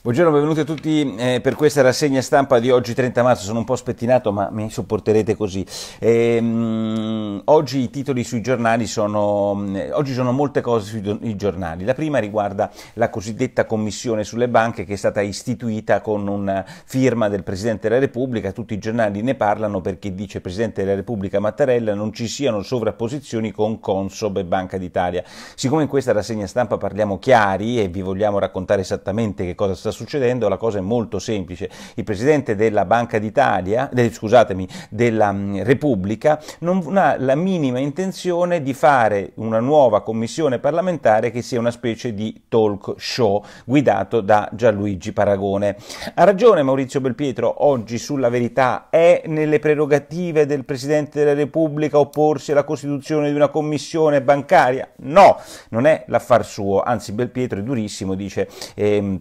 Buongiorno, benvenuti a tutti eh, per questa rassegna stampa di oggi 30 marzo, sono un po' spettinato ma mi sopporterete così. Ehm, oggi i titoli sui giornali sono, mm, oggi sono molte cose sui giornali, la prima riguarda la cosiddetta commissione sulle banche che è stata istituita con una firma del Presidente della Repubblica, tutti i giornali ne parlano perché dice Presidente della Repubblica Mattarella non ci siano sovrapposizioni con Consob e Banca d'Italia. Siccome in questa rassegna stampa parliamo chiari e vi vogliamo raccontare esattamente che cosa sta sta succedendo la cosa è molto semplice. Il Presidente della Banca d'Italia, de, scusatemi, della mm, Repubblica non ha la minima intenzione di fare una nuova commissione parlamentare che sia una specie di talk show guidato da Gianluigi Paragone. Ha ragione Maurizio Belpietro oggi sulla verità, è nelle prerogative del Presidente della Repubblica opporsi alla costituzione di una commissione bancaria? No, non è l'affar suo, anzi Belpietro è durissimo, dice... Ehm,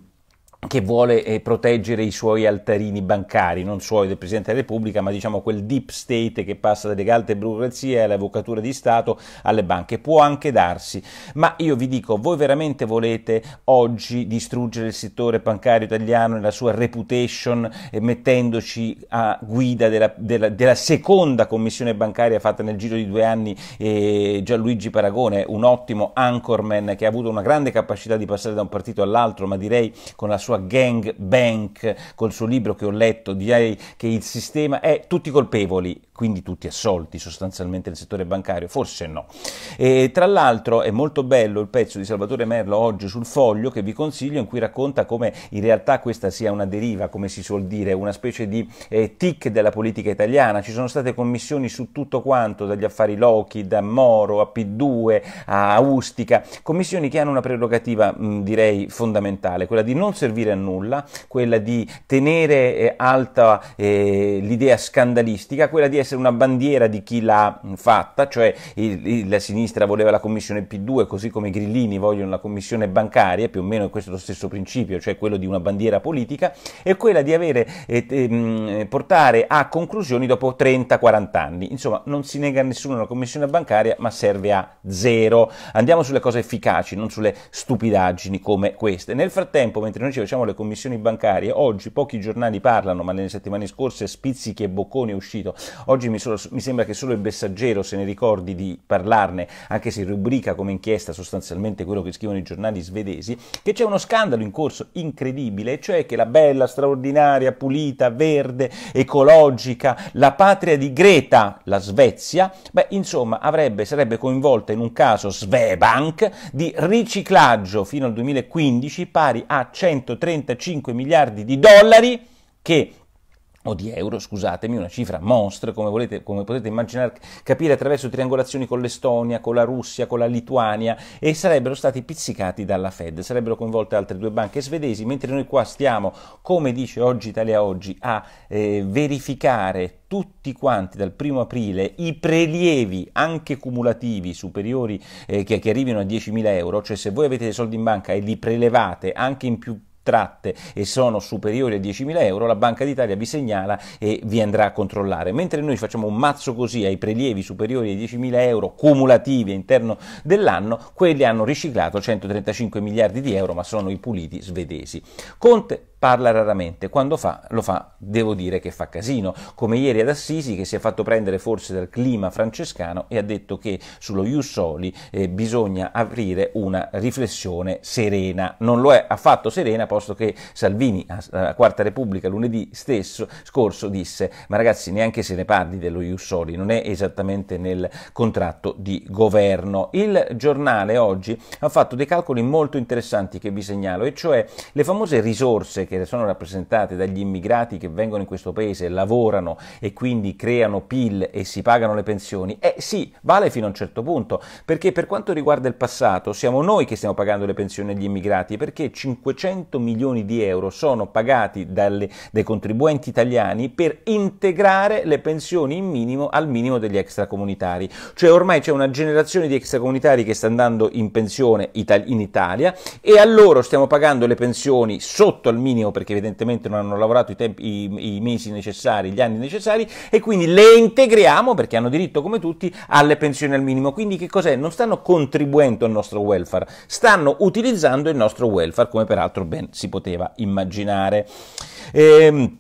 che vuole eh, proteggere i suoi altarini bancari, non suoi del Presidente della Repubblica, ma diciamo quel deep state che passa dalle alte burocrazie all'avvocatura di Stato alle banche. Può anche darsi, ma io vi dico, voi veramente volete oggi distruggere il settore bancario italiano e la sua reputation eh, mettendoci a guida della, della, della, seconda commissione bancaria fatta nel giro di due anni eh, Gianluigi Paragone, un ottimo anchorman che ha avuto una grande capacità di passare da un partito all'altro, ma direi con la sua sua gang bank, col suo libro che ho letto, direi che il sistema è tutti colpevoli, quindi tutti assolti sostanzialmente nel settore bancario? Forse no. E, tra l'altro è molto bello il pezzo di Salvatore Merlo oggi sul foglio che vi consiglio in cui racconta come in realtà questa sia una deriva, come si suol dire, una specie di eh, tic della politica italiana. Ci sono state commissioni su tutto quanto, dagli affari Loki, da Moro a P2 a Ustica, commissioni che hanno una prerogativa mh, direi fondamentale, quella di non servire a nulla, quella di tenere eh, alta eh, l'idea scandalistica, quella di essere essere una bandiera di chi l'ha fatta, cioè il, il, la sinistra voleva la commissione P2, così come i grillini vogliono la commissione bancaria, più o meno questo è lo stesso principio, cioè quello di una bandiera politica, e quella di avere, eh, eh, eh, portare a conclusioni dopo 30-40 anni. Insomma, non si nega a nessuno una commissione bancaria, ma serve a zero. Andiamo sulle cose efficaci, non sulle stupidaggini come queste. Nel frattempo, mentre noi ci facciamo le commissioni bancarie, oggi pochi giornali parlano, ma nelle settimane scorse Spizzichi e Bocconi è uscito. Oggi Oggi mi, solo, mi, sembra che solo il messaggero se ne ricordi di parlarne, anche se rubrica come inchiesta sostanzialmente quello che scrivono i giornali svedesi, che c'è uno scandalo in corso incredibile, cioè che la bella, straordinaria, pulita, verde, ecologica, la patria di Greta, la Svezia, beh, insomma, avrebbe, sarebbe coinvolta in un caso Svebank di riciclaggio fino al 2015 pari a 135 miliardi di dollari che o di euro, scusatemi, una cifra monstre, come, volete, come potete immaginare, capire attraverso triangolazioni con l'Estonia, con la Russia, con la Lituania, e sarebbero stati pizzicati dalla Fed, sarebbero coinvolte altre due banche svedesi, mentre noi qua stiamo, come dice oggi Italia Oggi, a eh, verificare tutti quanti dal primo aprile i prelievi anche cumulativi superiori eh, che, che arrivino a 10.000 euro, cioè se voi avete dei soldi in banca e li prelevate anche in più sottratte e sono superiori a 10.000 euro, la Banca d'Italia vi segnala e vi andrà a controllare. Mentre noi facciamo un mazzo così ai prelievi superiori ai 10.000 euro cumulativi all'interno dell'anno, quelli hanno riciclato 135 miliardi di euro, ma sono i puliti svedesi. Conte parla raramente, quando fa, lo fa, devo dire che fa casino, come ieri ad Assisi che si è fatto prendere forse dal clima francescano e ha detto che sullo Ius eh, bisogna aprire una riflessione serena, non lo è affatto serena posto che Salvini a, a Quarta Repubblica lunedì stesso scorso disse ma ragazzi neanche se ne parli dello Ius non è esattamente nel contratto di governo. Il giornale oggi ha fatto dei calcoli molto interessanti che vi segnalo e cioè le famose risorse che sono rappresentate dagli immigrati che vengono in questo paese, lavorano e quindi creano PIL e si pagano le pensioni, eh sì, vale fino a un certo punto, perché per quanto riguarda il passato siamo noi che stiamo pagando le pensioni agli immigrati, perché 500 milioni di euro sono pagati dalle, dai contribuenti italiani per integrare le pensioni in minimo al minimo degli extracomunitari, cioè ormai c'è una generazione di extracomunitari che sta andando in pensione in Italia e a loro stiamo pagando le pensioni sotto al minimo minimo perché evidentemente non hanno lavorato i, tempi, i, i mesi necessari, gli anni necessari e quindi le integriamo perché hanno diritto come tutti alle pensioni al minimo. Quindi che cos'è? Non stanno contribuendo al nostro welfare, stanno utilizzando il nostro welfare come peraltro ben si poteva immaginare. Ehm,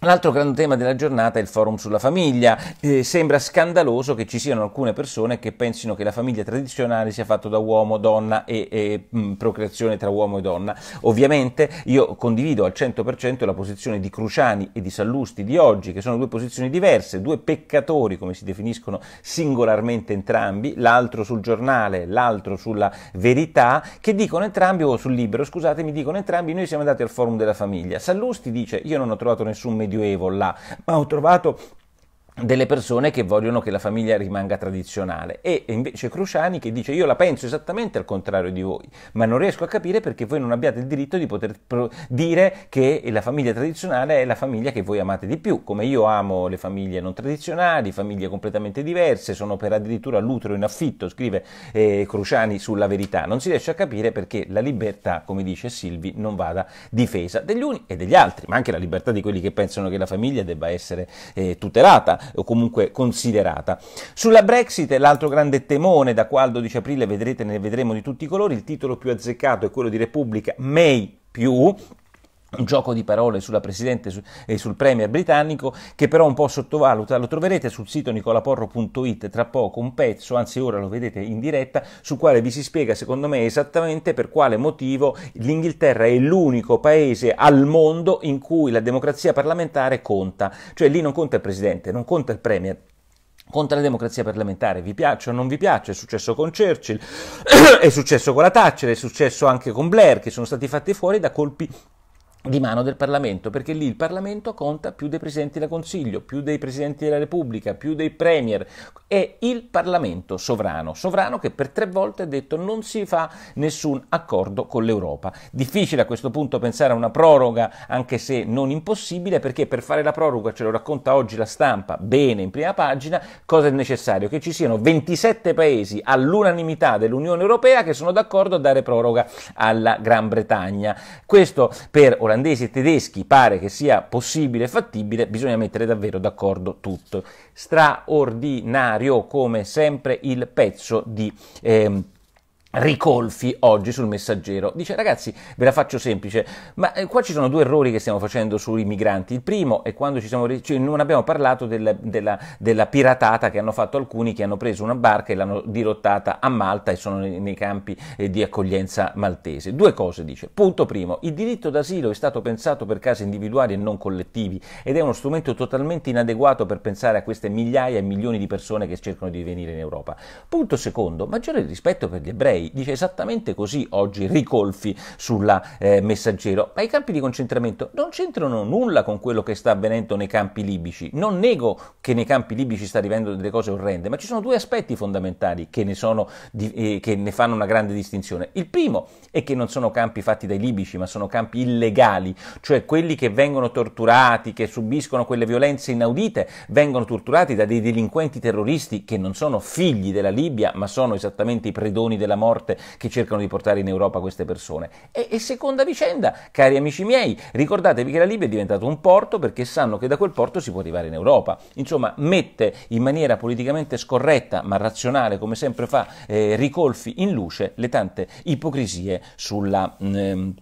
L'altro grande tema della giornata è il forum sulla famiglia. Eh, sembra scandaloso che ci siano alcune persone che pensino che la famiglia tradizionale sia fatta da uomo, donna e, e mh, mm, procreazione tra uomo e donna. Ovviamente io condivido al 100% la posizione di Cruciani e di Sallusti di oggi, che sono due posizioni diverse, due peccatori come si definiscono singolarmente entrambi, l'altro sul giornale, l'altro sulla verità, che dicono entrambi, o sul libro, scusatemi, dicono entrambi, noi siamo andati al forum della famiglia. Sallusti dice io non ho trovato nessun medico medioevo là, ma ho trovato delle persone che vogliono che la famiglia rimanga tradizionale e invece Cruciani che dice io la penso esattamente al contrario di voi ma non riesco a capire perché voi non abbiate il diritto di poter dire che la famiglia tradizionale è la famiglia che voi amate di più come io amo le famiglie non tradizionali famiglie completamente diverse sono per addirittura l'utero in affitto scrive eh, Cruciani sulla verità non si riesce a capire perché la libertà come dice Silvi non vada difesa degli uni e degli altri ma anche la libertà di quelli che pensano che la famiglia debba essere eh, tutelata o comunque considerata. Sulla Brexit, l'altro grande temone da qua al 12 aprile vedrete, ne vedremo di tutti i colori, il titolo più azzeccato è quello di Repubblica May più un gioco di parole sulla Presidente e sul Premier britannico che però un po' sottovaluta. Lo troverete sul sito nicolaporro.it tra poco un pezzo, anzi ora lo vedete in diretta, sul quale vi si spiega secondo me esattamente per quale motivo l'Inghilterra è l'unico paese al mondo in cui la democrazia parlamentare conta. Cioè lì non conta il Presidente, non conta il Premier, Contra la democrazia parlamentare, vi piaccia o non vi piace, è successo con Churchill, è successo con la Thatcher, è successo anche con Blair, che sono stati fatti fuori da colpi di mano del Parlamento, perché lì il Parlamento conta più dei Presidenti del Consiglio, più dei Presidenti della Repubblica, più dei Premier, è il Parlamento sovrano, sovrano che per tre volte ha detto non si fa nessun accordo con l'Europa. Difficile a questo punto pensare a una proroga, anche se non impossibile, perché per fare la proroga, ce lo racconta oggi la stampa, bene in prima pagina, cosa è necessario? Che ci siano 27 Paesi all'unanimità dell'Unione Europea che sono d'accordo a dare proroga alla Gran Bretagna. Questo per Olandese olandesi e tedeschi pare che sia possibile e fattibile, bisogna mettere davvero d'accordo tutto. Straordinario come sempre il pezzo di... Ehm, Ricolfi oggi sul messaggero dice ragazzi ve la faccio semplice ma eh, qua ci sono due errori che stiamo facendo sui migranti il primo è quando ci siamo cioè non abbiamo parlato del, della, della, piratata che hanno fatto alcuni che hanno preso una barca e l'hanno dirottata a Malta e sono nei, nei campi eh, di accoglienza maltese due cose dice punto primo il diritto d'asilo è stato pensato per casi individuali e non collettivi ed è uno strumento totalmente inadeguato per pensare a queste migliaia e milioni di persone che cercano di venire in Europa punto secondo maggiore rispetto per gli ebrei dice esattamente così oggi Ricolfi sulla eh, Messaggero, ma i campi di concentramento non c'entrano nulla con quello che sta avvenendo nei campi libici. Non nego che nei campi libici sta arrivando delle cose orrende, ma ci sono due aspetti fondamentali che ne, sono, eh, che ne fanno una grande distinzione. Il primo è che non sono campi fatti dai libici, ma sono campi illegali, cioè quelli che vengono torturati, che subiscono quelle violenze inaudite, vengono torturati da dei delinquenti terroristi che non sono figli della Libia, ma sono esattamente i predoni della morte morte che cercano di portare in Europa queste persone. E, e seconda vicenda, cari amici miei, ricordatevi che la Libia è diventata un porto perché sanno che da quel porto si può arrivare in Europa. Insomma, mette in maniera politicamente scorretta ma razionale, come sempre fa eh, Ricolfi in luce, le tante ipocrisie sulla... Mh, mm, ehm,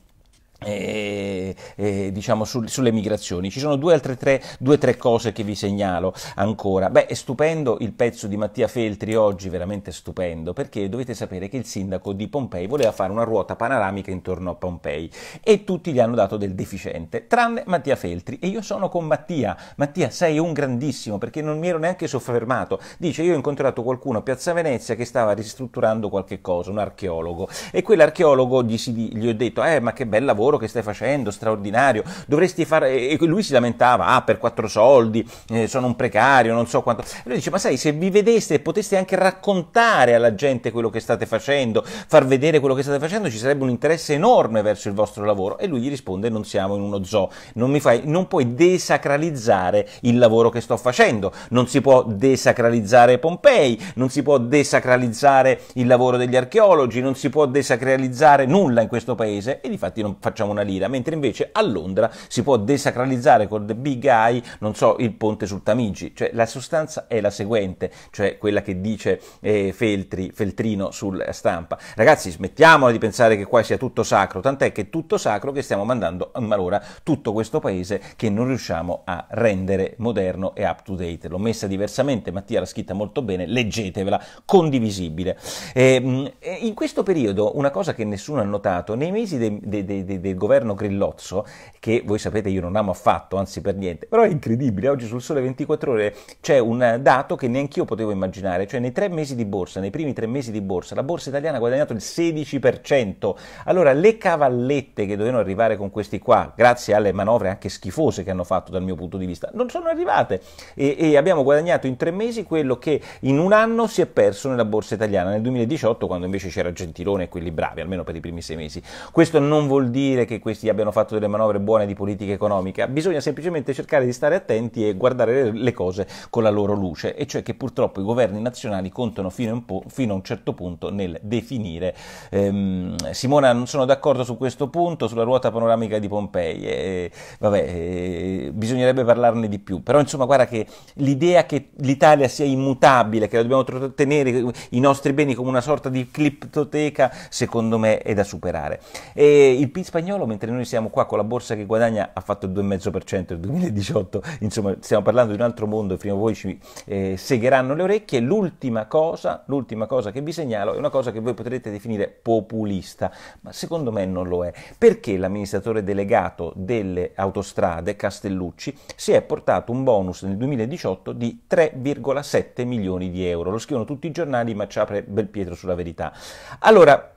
eh, eh, diciamo sul, sulle migrazioni. Ci sono due altre tre, due, tre cose che vi segnalo ancora. Beh, è stupendo il pezzo di Mattia Feltri oggi, veramente stupendo, perché dovete sapere che il sindaco di Pompei voleva fare una ruota panoramica intorno a Pompei e tutti gli hanno dato del deficiente, tranne Mattia Feltri. E io sono con Mattia. Mattia, sei un grandissimo, perché non mi ero neanche soffermato. Dice, io ho incontrato qualcuno a Piazza Venezia che stava ristrutturando qualche cosa, un archeologo. E quell'archeologo gli, gli ho detto, eh, ma che bel lavoro lavoro che stai facendo, straordinario, dovresti fare... E lui si lamentava, ah, per quattro soldi, eh, sono un precario, non so quanto... E lui dice, ma sai, se vi vedeste e poteste anche raccontare alla gente quello che state facendo, far vedere quello che state facendo, ci sarebbe un interesse enorme verso il vostro lavoro. E lui gli risponde, non siamo in uno zoo, non, fai, non puoi desacralizzare il lavoro che sto facendo, non si può desacralizzare Pompei, non si può desacralizzare il lavoro degli archeologi, non si può desacralizzare nulla in questo paese e di fatti non facciamo facciamo una lira, mentre invece a Londra si può desacralizzare con The Big Eye, non so, il ponte sul Tamigi, cioè la sostanza è la seguente, cioè quella che dice eh, Feltri, Feltrino sulla stampa. Ragazzi, smettiamola di pensare che qua sia tutto sacro, tant'è che è tutto sacro che stiamo mandando mm, a malora tutto questo paese che non riusciamo a rendere moderno e up to date. L'ho messa diversamente, Mattia l'ha scritta molto bene, leggetevela, condivisibile. Ehm, e, in questo periodo, una cosa che nessuno ha notato, nei mesi dei, dei, dei, del governo Grillozzo, che voi sapete io non amo affatto, anzi per niente, però è incredibile, oggi sul Sole 24 Ore c'è un dato che neanche io potevo immaginare, cioè nei tre mesi di borsa, nei primi tre mesi di borsa, la borsa italiana ha guadagnato il 16%. Allora le cavallette che dovevano arrivare con questi qua, grazie alle manovre anche schifose che hanno fatto dal mio punto di vista, non sono arrivate e, e abbiamo guadagnato in tre mesi quello che in un anno si è perso nella borsa italiana nel 2018 quando invece c'era Gentilone e quelli bravi, almeno per i primi sei mesi. Questo non vuol dire dire che questi abbiano fatto delle manovre buone di politica economica, bisogna semplicemente cercare di stare attenti e guardare le cose con la loro luce, e cioè che purtroppo i governi nazionali contano fino, fino a un certo punto nel definire. Ehm, Simona, non sono d'accordo su questo punto, sulla ruota panoramica di Pompei, eh, vabbè, eh, bisognerebbe parlarne di più, però insomma guarda che l'idea che l'Italia sia immutabile, che la dobbiamo tenere i nostri beni come una sorta di cliptoteca, secondo me è da superare. E il PIN spagnolo, mentre noi siamo qua con la borsa che guadagna ha fatto il 2,5% nel 2018, insomma stiamo parlando di un altro mondo, e prima o poi ci eh, segheranno le orecchie. L'ultima cosa, l'ultima cosa che vi segnalo è una cosa che voi potrete definire populista, ma secondo me non lo è, perché l'amministratore delegato delle autostrade Castellucci si è portato un bonus nel 2018 di 3,7 milioni di euro, lo scrivono tutti i giornali, ma ci apre bel pietro sulla verità. Allora,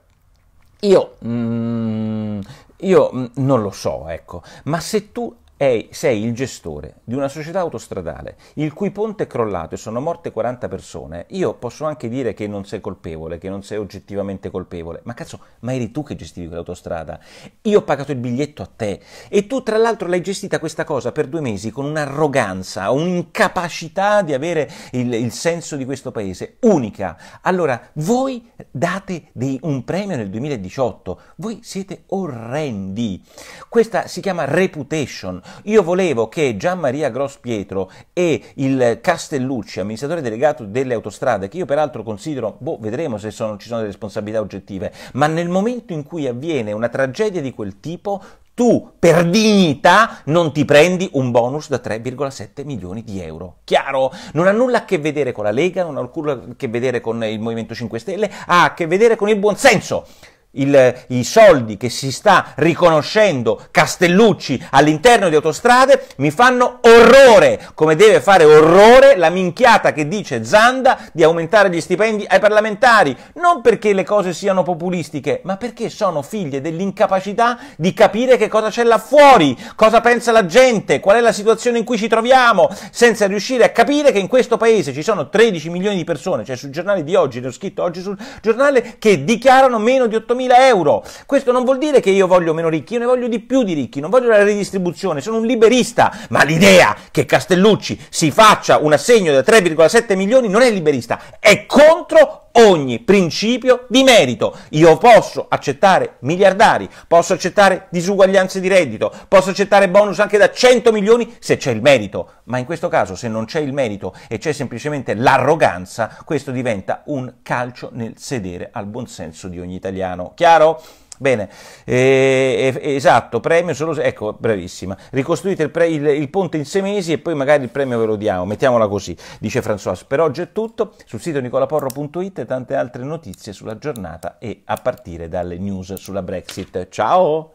io mm, io mm, non lo so, ecco, ma se tu è, sei il gestore di una società autostradale il cui ponte è crollato e sono morte 40 persone, io posso anche dire che non sei colpevole, che non sei oggettivamente colpevole, ma cazzo, ma eri tu che gestivi quell'autostrada, io ho pagato il biglietto a te e tu tra l'altro l'hai gestita questa cosa per due mesi con un'arroganza, un'incapacità di avere il, il senso di questo paese unica. Allora, voi date dei, un premio nel 2018, voi siete orrendi, questa si chiama reputation, io volevo che Gian Gianmaria Grospietro e il Castellucci, amministratore delegato delle autostrade, che io peraltro considero, boh, vedremo se sono, ci sono delle responsabilità oggettive, ma nel momento in cui avviene una tragedia di quel tipo, tu per dignità non ti prendi un bonus da 3,7 milioni di euro. Chiaro? Non ha nulla a che vedere con la Lega, non ha nulla a che vedere con il Movimento 5 Stelle, ha a che vedere con il buonsenso il, i soldi che si sta riconoscendo Castellucci all'interno di autostrade mi fanno orrore, come deve fare orrore la minchiata che dice Zanda di aumentare gli stipendi ai parlamentari, non perché le cose siano populistiche, ma perché sono figlie dell'incapacità di capire che cosa c'è là fuori, cosa pensa la gente, qual è la situazione in cui ci troviamo, senza riuscire a capire che in questo paese ci sono 13 milioni di persone, cioè sul giornale di oggi, ne ho scritto oggi sul giornale, che dichiarano meno di 8 milioni 100.000 euro. Questo non vuol dire che io voglio meno ricchi, io ne voglio di più di ricchi, non voglio la redistribuzione, sono un liberista, ma l'idea che Castellucci si faccia un assegno da 3,7 milioni non è liberista, è contro ogni principio di merito. Io posso accettare miliardari, posso accettare disuguaglianze di reddito, posso accettare bonus anche da 100 milioni se c'è il merito, ma in questo caso se non c'è il merito e c'è semplicemente l'arroganza, questo diventa un calcio nel sedere al buonsenso di ogni italiano. Chiaro? Bene, eh, eh, esatto, premio solo, ecco, bravissima, ricostruite il, pre, il, il, ponte in sei mesi e poi magari il premio ve lo diamo, mettiamola così, dice François. Per oggi è tutto, sul sito nicolaporro.it e tante altre notizie sulla giornata e a partire dalle news sulla Brexit. Ciao!